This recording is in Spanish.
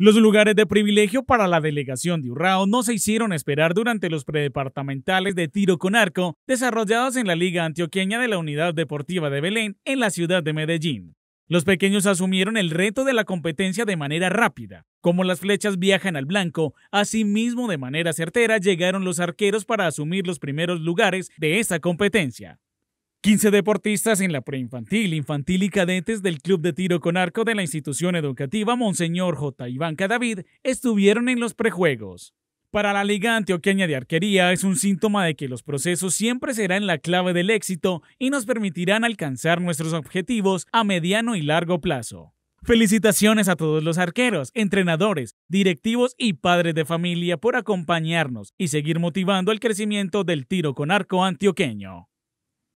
Los lugares de privilegio para la delegación de Urrao no se hicieron esperar durante los predepartamentales de tiro con arco desarrollados en la Liga Antioqueña de la Unidad Deportiva de Belén en la ciudad de Medellín. Los pequeños asumieron el reto de la competencia de manera rápida. Como las flechas viajan al blanco, asimismo de manera certera llegaron los arqueros para asumir los primeros lugares de esa competencia. 15 deportistas en la preinfantil, infantil y cadetes del Club de Tiro con Arco de la institución educativa Monseñor J. Iván Cadavid estuvieron en los prejuegos. Para la Liga Antioqueña de Arquería es un síntoma de que los procesos siempre serán la clave del éxito y nos permitirán alcanzar nuestros objetivos a mediano y largo plazo. Felicitaciones a todos los arqueros, entrenadores, directivos y padres de familia por acompañarnos y seguir motivando el crecimiento del tiro con arco antioqueño.